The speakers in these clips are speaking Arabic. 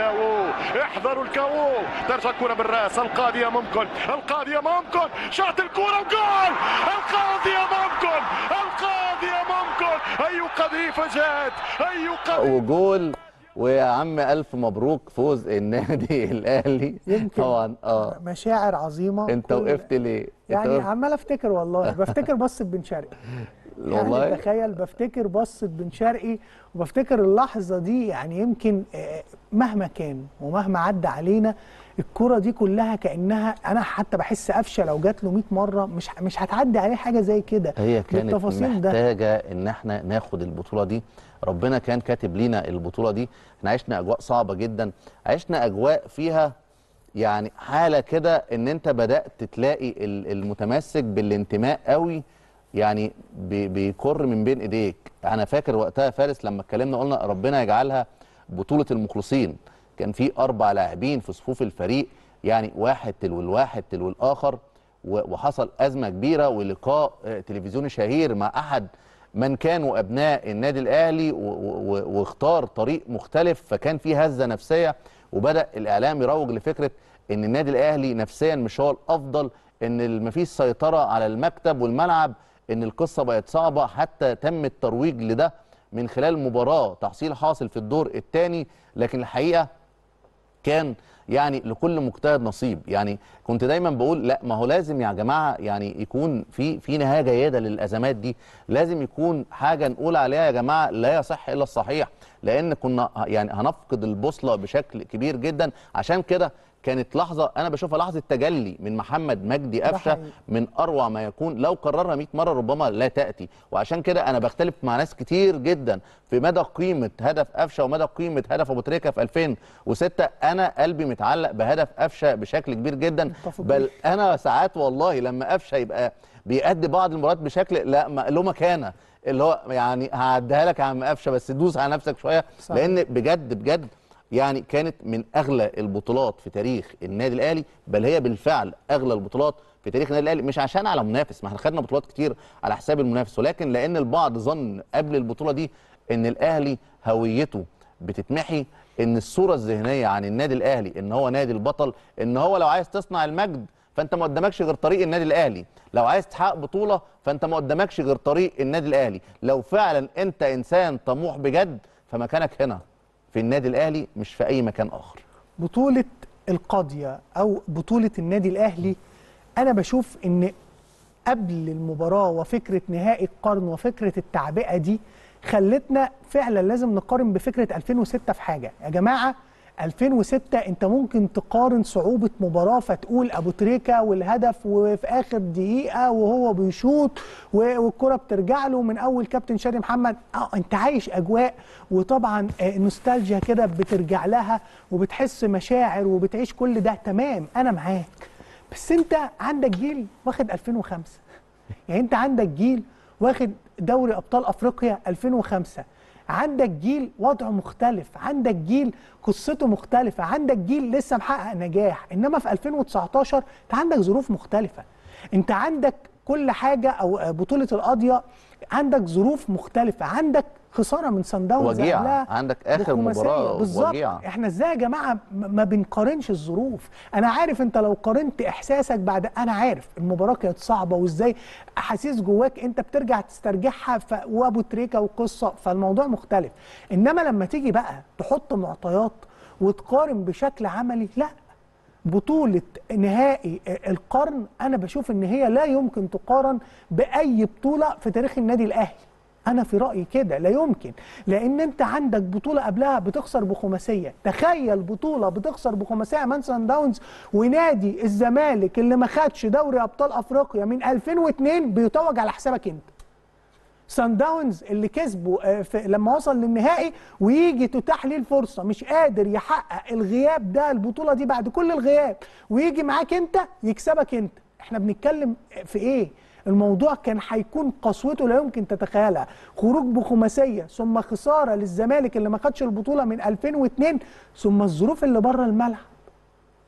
الكاو احذروا الكاو ترجع الكره بالراس القاضيه ممكن القاضيه ممكن شاط الكره وجول القاضيه ممكن القاضيه ممكن اي قذيفه جات اي قذيفه وجول ويا عم الف مبروك فوز النادي الاهلي طبعا اه مشاعر عظيمه انت وقفت ليه يعني عمال افتكر والله بفتكر بص بن شرقي يعني والله يعني تخيل بفتكر بصة بن شرقي وبفتكر اللحظة دي يعني يمكن آه، مهما كان ومهما عدى علينا الكرة دي كلها كأنها أنا حتى بحس قفشة لو جات له 100 مرة مش مش هتعدي عليه حاجة زي كده هي كانت محتاجة ده. إن احنا ناخد البطولة دي ربنا كان كاتب لينا البطولة دي احنا عشنا أجواء صعبة جدا عشنا أجواء فيها يعني حالة كده إن أنت بدأت تلاقي المتمسك بالانتماء قوي يعني بيكر من بين ايديك انا فاكر وقتها فارس لما اتكلمنا قلنا ربنا يجعلها بطوله المخلصين كان في اربع لاعبين في صفوف الفريق يعني واحد تلو الواحد تلو الاخر وحصل ازمه كبيره ولقاء آه، تلفزيوني شهير مع احد من كانوا ابناء النادي الاهلي واختار طريق مختلف فكان في هزه نفسيه وبدا الاعلام يروج لفكره ان النادي الاهلي نفسيا مش هو الافضل ان مفيش سيطره على المكتب والملعب ان القصه بقت صعبه حتى تم الترويج لده من خلال مباراه تحصيل حاصل في الدور الثاني لكن الحقيقه كان يعني لكل مجتهد نصيب يعني كنت دايما بقول لا ما هو لازم يا جماعه يعني يكون في في نهايه جيده للازمات دي لازم يكون حاجه نقول عليها يا جماعه لا يصح الا الصحيح لان كنا يعني هنفقد البوصله بشكل كبير جدا عشان كده كانت لحظه انا بشوفها لحظه تجلي من محمد مجدي قفشه من اروع ما يكون لو كررها 100 مره ربما لا تاتي وعشان كده انا بختلف مع ناس كتير جدا في مدى قيمه هدف قفشه ومدى قيمه هدف ابو تريكه في 2006 انا قلبي متعلق بهدف قفشه بشكل كبير جدا بل انا ساعات والله لما قفشه يبقى بيأدي بعض المباريات بشكل لا له مكانه اللي هو يعني هعديها لك يا عم قفشه بس دوس على نفسك شويه لان بجد بجد يعني كانت من اغلى البطولات في تاريخ النادي الاهلي بل هي بالفعل اغلى البطولات في تاريخ النادي الاهلي مش عشان على منافس ما احنا خدنا بطولات كتير على حساب المنافس ولكن لان البعض ظن قبل البطوله دي ان الاهلي هويته بتتمحي ان الصوره الذهنيه عن النادي الاهلي ان هو نادي البطل ان هو لو عايز تصنع المجد فانت ما قدامكش غير طريق النادي الاهلي لو عايز تحقق بطوله فانت ما قدامكش غير طريق النادي الاهلي لو فعلا انت انسان طموح بجد فمكانك هنا في النادي الاهلي مش في اي مكان اخر بطوله القاضيه او بطوله النادي الاهلي انا بشوف ان قبل المباراه وفكره نهائي القرن وفكره التعبئه دي خلتنا فعلا لازم نقارن بفكره 2006 في حاجه يا جماعه 2006 انت ممكن تقارن صعوبه مباراه فتقول ابو تريكه والهدف وفي اخر دقيقه وهو بيشوط والكره بترجع له من اول كابتن شادي محمد اه انت عايش اجواء وطبعا آه، نوستالجيا كده بترجع لها وبتحس مشاعر وبتعيش كل ده تمام انا معاك بس انت عندك جيل واخد 2005 يعني انت عندك جيل واخد دوري ابطال افريقيا 2005 عندك جيل وضعه مختلف عندك جيل قصته مختلفه عندك جيل لسه محقق نجاح انما في 2019 انت عندك ظروف مختلفه انت عندك كل حاجه او بطوله القاضيه عندك ظروف مختلفه عندك خساره من سان داونز وجيعه عندك اخر مباراه بالظبط احنا ازاي يا جماعه ما بنقارنش الظروف انا عارف انت لو قارنت احساسك بعد انا عارف المباراه كانت صعبه وازاي احاسيس جواك انت بترجع تسترجعها ف... وابو تريكه وقصه فالموضوع مختلف انما لما تيجي بقى تحط معطيات وتقارن بشكل عملي لا بطولة نهائي القرن أنا بشوف إن هي لا يمكن تقارن بأي بطولة في تاريخ النادي الأهلي انا في رايي كده لا يمكن لان انت عندك بطوله قبلها بتخسر بخماسيه تخيل بطوله بتخسر بخماسيه مان سان داونز ونادي الزمالك اللي ما خدش دوري ابطال افريقيا من 2002 بيتوج على حسابك انت سان داونز اللي كسبه آه، لما وصل للنهائي ويجي تتاح ليه الفرصه مش قادر يحقق الغياب ده البطوله دي بعد كل الغياب ويجي معاك انت يكسبك انت احنا بنتكلم في ايه الموضوع كان هيكون قسوته لا يمكن تتخيلها خروج بخماسيه ثم خساره للزمالك اللي ما خدش البطوله من 2002 ثم الظروف اللي بره الملعب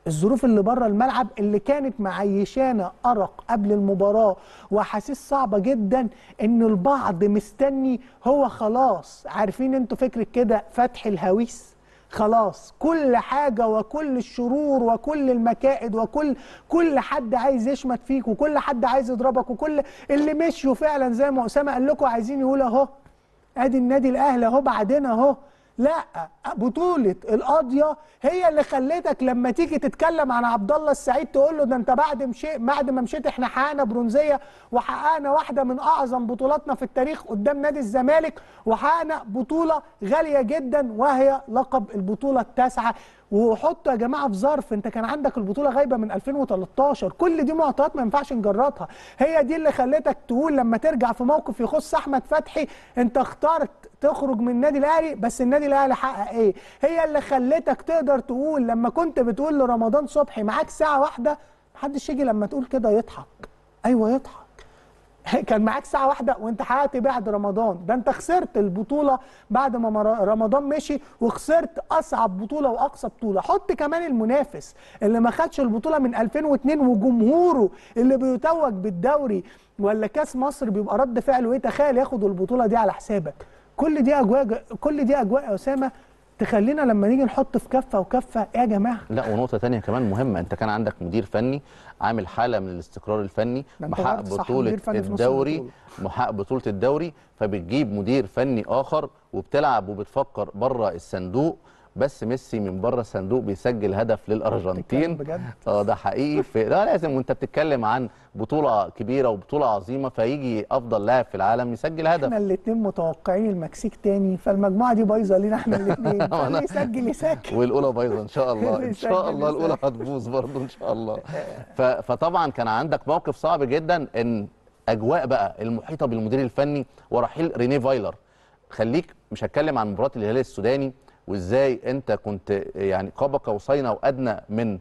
الظروف اللي بره الملعب اللي كانت معيشانا ارق قبل المباراه واحاسيس صعبه جدا ان البعض مستني هو خلاص عارفين انتوا فكره كده فتح الهويس خلاص كل حاجة وكل الشرور وكل المكائد وكل كل حد عايز يشمت فيك وكل حد عايز يضربك وكل اللي مشيوا فعلا زي ما أسامة قال لكم عايزين يقول أهو أدي النادي الأهلي أهو بعدين أهو لا بطوله القاضيه هي اللي خلتك لما تيجي تتكلم عن عبد الله السعيد تقول له ده انت بعد مشي بعد ما مشيت احنا حققنا برونزيه وحققنا واحده من اعظم بطولاتنا في التاريخ قدام نادي الزمالك وحققنا بطوله غاليه جدا وهي لقب البطوله التاسعه وحطوا يا جماعه في ظرف انت كان عندك البطوله غايبه من 2013 كل دي معطيات ما ينفعش نجردها هي دي اللي خلتك تقول لما ترجع في موقف يخص احمد فتحي انت اخترت تخرج من النادي الاهلي بس النادي الاهلي حقق ايه هي اللي خلتك تقدر تقول لما كنت بتقول لرمضان صبحي معاك ساعه واحده محدش يجي لما تقول كده يضحك ايوه يضحك كان معاك ساعه واحده وانت حققت بعد رمضان ده انت خسرت البطوله بعد ما رمضان مشي وخسرت اصعب بطوله واقصى بطوله حط كمان المنافس اللي ما خدش البطوله من 2002 وجمهوره اللي بيتوج بالدوري ولا كاس مصر بيبقى رد فعله ايه تخيل ياخد البطوله دي على حسابك كل دي اجواء كل دي اجواء يا اسامه تخلينا لما نيجي نحط في كفه وكفه ايه يا جماعه لا ونقطه ثانيه كمان مهمه انت كان عندك مدير فني عامل حاله من الاستقرار الفني محقق بطوله الدوري محقق بطوله الدوري فبتجيب مدير فني اخر وبتلعب وبتفكر بره الصندوق بس ميسي من بره الصندوق بيسجل هدف للارجنتين اه ده حقيقي في لا لازم وانت بتتكلم عن بطوله كبيره وبطوله عظيمه فيجي افضل لاعب في العالم يسجل هدف احنا الاثنين متوقعين المكسيك تاني فالمجموعه دي بايظه لينا احنا الاثنين يسجل يسجل والاولى بايظه ان شاء الله ان شاء الله الاولى هتبوظ برضه ان شاء الله فطبعا كان عندك موقف صعب جدا ان اجواء بقى المحيطه بالمدير الفني ورحيل رينيه فايلر خليك مش هتكلم عن مباراه الهلال السوداني وازاي انت كنت يعني قاب قوسين او ادنى من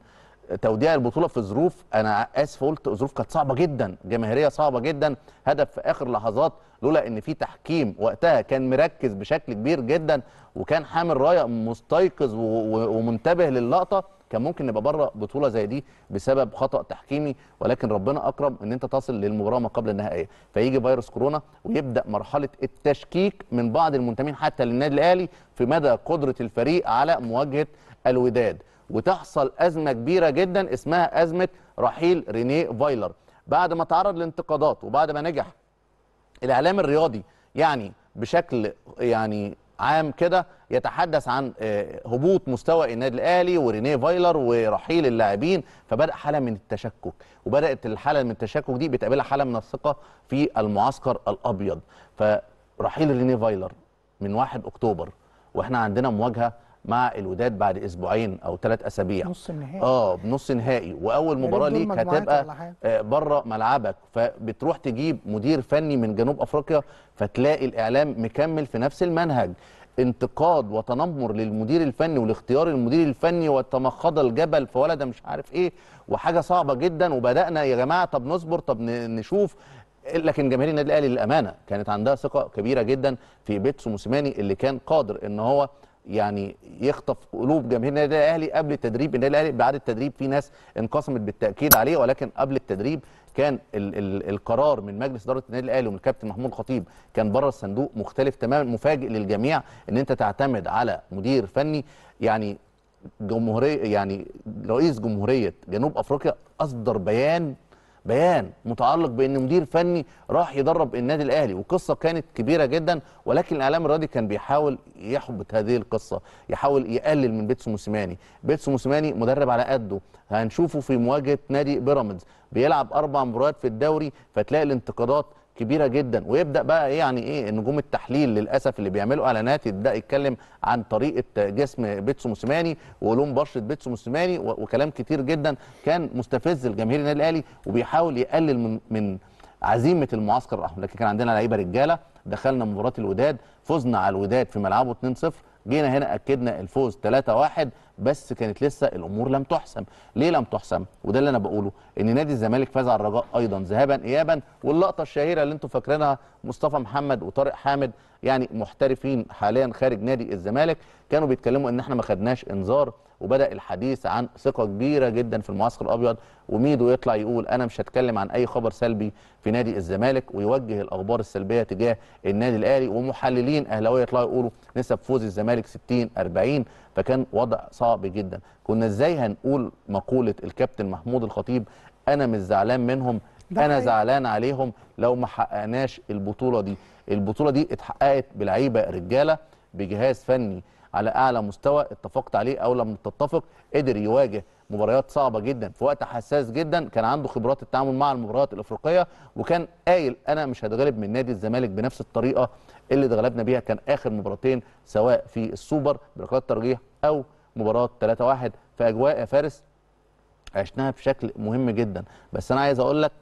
توديع البطوله في ظروف انا اسف قلت ظروف كانت صعبه جدا جماهيريه صعبه جدا هدف في اخر لحظات لولا ان في تحكيم وقتها كان مركز بشكل كبير جدا وكان حامل رايه مستيقظ ومنتبه للقطه كان ممكن نبقى بره بطوله زي دي بسبب خطا تحكيمي ولكن ربنا اكرم ان انت تصل للمباراه ما قبل النهائيه فيجي فيروس كورونا ويبدا مرحله التشكيك من بعض المنتمين حتى للنادي الاهلي في مدى قدره الفريق على مواجهه الوداد وتحصل ازمه كبيره جدا اسمها ازمه رحيل رينيه فايلر بعد ما تعرض لانتقادات وبعد ما نجح الاعلام الرياضي يعني بشكل يعني عام كده يتحدث عن آه، هبوط مستوى النادي الاهلي ورينيه فايلر ورحيل اللاعبين فبدا حاله من التشكك وبدات الحاله من التشكك دي بتقابلها حاله من الثقه في المعسكر الابيض فرحيل رينيه فايلر من 1 اكتوبر واحنا عندنا مواجهه مع الوداد بعد اسبوعين او ثلاث اسابيع نص نهائي اه بنص نهائي واول يعني مباراه ليك هتبقى آه، بره ملعبك فبتروح تجيب مدير فني من جنوب افريقيا فتلاقي الاعلام مكمل في نفس المنهج انتقاد وتنمر للمدير الفني والاختيار المدير الفني وتمخض الجبل فولد مش عارف ايه وحاجه صعبه جدا وبدانا يا جماعه طب نصبر طب نشوف لكن جماهير النادي الاهلي للامانه كانت عندها ثقه كبيره جدا في بيتسو موسيماني اللي كان قادر ان هو يعني يخطف قلوب جماهير النادي الاهلي قبل التدريب النادي الاهلي بعد التدريب في ناس انقسمت بالتاكيد عليه ولكن قبل التدريب كان ال ال القرار من مجلس اداره النادي الاهلي ومن الكابتن محمود الخطيب كان بره الصندوق مختلف تماما مفاجئ للجميع ان انت تعتمد على مدير فني يعني جمهوريه يعني رئيس جمهوريه جنوب افريقيا اصدر بيان بيان متعلق بان مدير فني راح يدرب النادي الاهلي وقصه كانت كبيره جدا ولكن الاعلام الرياضي كان بيحاول يحبط هذه القصه يحاول يقلل من بيتسو موسيماني بيتسو موسيماني مدرب على قده هنشوفه في مواجهه نادي بيراميدز بيلعب اربع مباريات في الدوري فتلاقي الانتقادات كبيره جدا ويبدا بقى ايه يعني ايه نجوم التحليل للاسف اللي بيعملوا اعلانات يبدا يتكلم عن طريقه جسم بيتسو موسيماني ولون بشره بيتسو موسيماني وكلام كتير جدا كان مستفز لجماهير النادي الاهلي وبيحاول يقلل من من عزيمه المعسكر الاحمر لكن كان عندنا لعيبه رجاله دخلنا مباراه الوداد فزنا على الوداد في ملعبه 2-0 جينا هنا اكدنا الفوز 3-1 بس كانت لسه الامور لم تحسم ليه لم تحسم وده اللي انا بقوله ان نادي الزمالك فاز على الرجاء ايضا ذهابا ايابا واللقطه الشهيره اللي انتم فاكرينها مصطفى محمد وطارق حامد يعني محترفين حاليا خارج نادي الزمالك كانوا بيتكلموا ان احنا ما خدناش انذار وبدا الحديث عن ثقه كبيره جدا في المعسكر الابيض وميدو يطلع يقول انا مش هتكلم عن اي خبر سلبي في نادي الزمالك ويوجه الاخبار السلبيه تجاه النادي الاهلي ومحللين اهلاويه يطلعوا يقولوا نسب فوز الزمالك 60 40 فكان وضع صعب صعب جدا كنا ازاي هنقول مقوله الكابتن محمود الخطيب انا مش زعلان منهم انا زعلان عليهم لو ما حققناش البطوله دي البطوله دي اتحققت بلعيبه رجاله بجهاز فني على اعلى مستوى اتفقت عليه او لم تتفق قدر يواجه مباريات صعبه جدا في وقت حساس جدا كان عنده خبرات التعامل مع المباريات الافريقيه وكان قايل انا مش هتغلب من نادي الزمالك بنفس الطريقه اللي اتغلبنا بيها كان اخر مباراتين سواء في السوبر بركلات ترجيح او مباراه 3-1 في اجواء يا فارس عشناها بشكل مهم جدا بس انا عايز اقول لك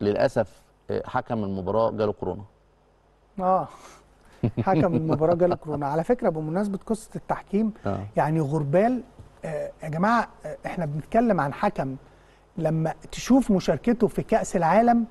للاسف آه، حكم المباراه جاله كورونا اه حكم المباراه جاله كورونا على فكره بمناسبه قصه التحكيم آه. يعني غربال آه يا جماعه آه، احنا بنتكلم عن حكم لما تشوف مشاركته في كاس العالم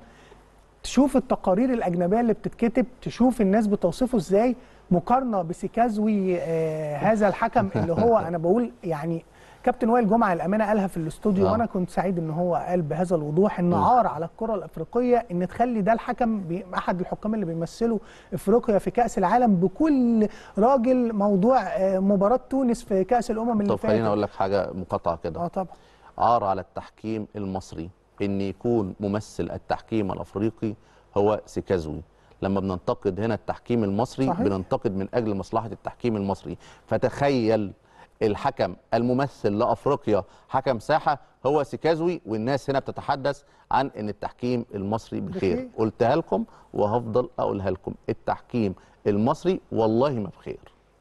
تشوف التقارير الاجنبيه اللي بتتكتب تشوف الناس بتوصفه ازاي مقارنه بسيكازوي آه، هذا الحكم اللي هو انا بقول يعني كابتن وائل جمعه الامانه قالها في الاستوديو آه. وانا كنت سعيد ان هو قال بهذا الوضوح ان عار على الكره الافريقيه ان تخلي ده الحكم احد الحكام اللي بيمثلوا افريقيا في كاس العالم بكل راجل موضوع آه، مباراه تونس في كاس الامم اللي طب فاتت طب خليني اقول لك حاجه مقاطعه كده اه طبعا عار على التحكيم المصري ان يكون ممثل التحكيم الافريقي هو سيكازوي لما بننتقد هنا التحكيم المصري صحيح. بننتقد من اجل مصلحه التحكيم المصري فتخيل الحكم الممثل لافريقيا حكم ساحه هو سيكازوي والناس هنا بتتحدث عن ان التحكيم المصري بخير قلتها لكم وهفضل اقولها لكم التحكيم المصري والله ما بخير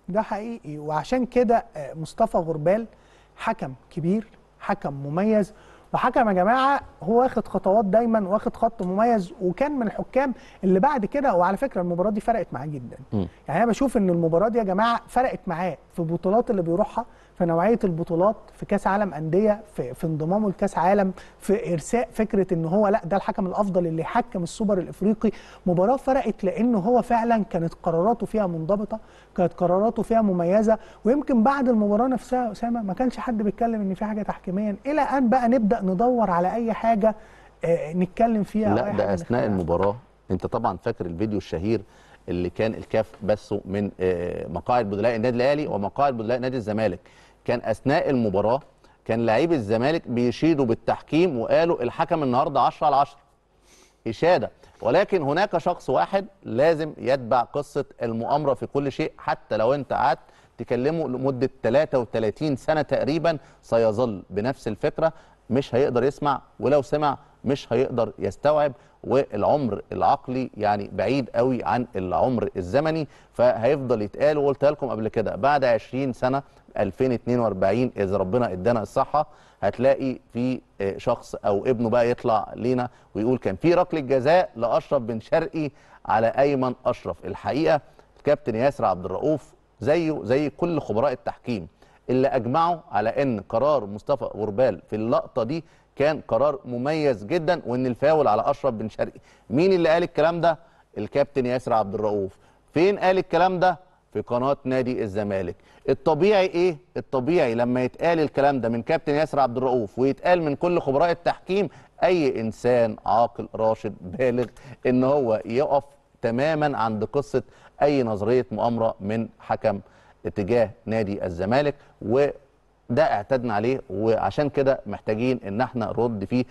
ده حقيقي وعشان كده آه، مصطفى غربال حكم كبير حكم مميز فحكم يا جماعه هو واخد خطوات دايما واخد خط مميز وكان من الحكام اللي بعد كده وعلى فكره المباراه دي فرقت معاه جدا م. يعني انا بشوف ان المباراه دي يا جماعه فرقت معاه في البطولات اللي بيروحها فنوعيه البطولات في كاس عالم انديه في, في انضمامه لكاس عالم في ارساء فكره ان هو لا ده الحكم الافضل اللي حكم السوبر الافريقي مباراه فرقت لانه هو فعلا كانت قراراته فيها منضبطه كانت قراراته فيها مميزه ويمكن بعد المباراه نفسها اسامه ما كانش حد بيتكلم ان في حاجه تحكيميا الى ان بقى نبدا ندور على اي حاجه آه، نتكلم فيها لا ده اثناء المباراه انت طبعا فاكر الفيديو الشهير اللي كان الكاف بثه من آه، مقاعد بدلاء النادي الاهلي ومقاعد بدلاء نادي الزمالك كان اثناء المباراه كان لعيب الزمالك بيشيدوا بالتحكيم وقالوا الحكم النهارده 10 على 10 اشاده ولكن هناك شخص واحد لازم يتبع قصه المؤامره في كل شيء حتى لو انت قعدت تكلمه لمده 33 سنه تقريبا سيظل بنفس الفكره مش هيقدر يسمع ولو سمع مش هيقدر يستوعب والعمر العقلي يعني بعيد قوي عن العمر الزمني فهيفضل يتقال وقلتها لكم قبل كده بعد 20 سنه 2042 اذا ربنا ادانا الصحه هتلاقي في آه، شخص او ابنه بقى يطلع لينا ويقول كان في ركله جزاء لاشرف بن شرقي على ايمن اشرف الحقيقه الكابتن ياسر عبد الرؤوف زيه زي كل خبراء التحكيم اللي اجمعوا على ان قرار مصطفى غربال في اللقطه دي كان قرار مميز جدا وان الفاول على اشرف بن شرقي مين اللي قال الكلام ده الكابتن ياسر عبد الرؤوف فين قال الكلام ده في قناه نادي الزمالك الطبيعي ايه الطبيعي لما يتقال الكلام ده من كابتن ياسر عبد الرؤوف ويتقال من كل خبراء التحكيم اي انسان عاقل راشد بالغ ان هو يقف تماما عند قصه اي نظريه مؤامره من حكم اتجاه نادي الزمالك و ده اعتدنا عليه وعشان كده محتاجين ان احنا نرد فيه